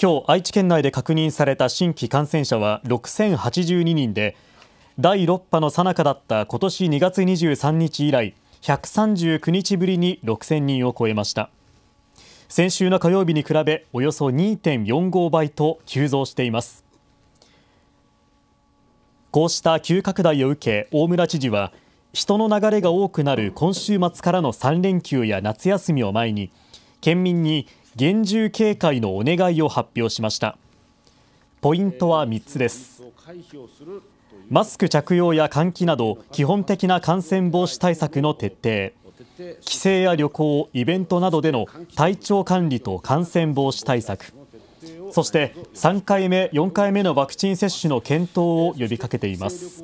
今日愛知県内で確認された新規感染者は6082人で第6波の最中だった今年2月23日以来139日ぶりに6000人を超えました先週の火曜日に比べおよそ2.45倍と急増していますこうした急拡大を受け大村知事は人の流れが多くなる今週末からの3連休や夏休みを前に県民に厳重警戒のお願いを発表しましたポイントは3つですマスク着用や換気など基本的な感染防止対策の徹底帰省や旅行イベントなどでの体調管理と感染防止対策そして3回目4回目のワクチン接種の検討を呼びかけています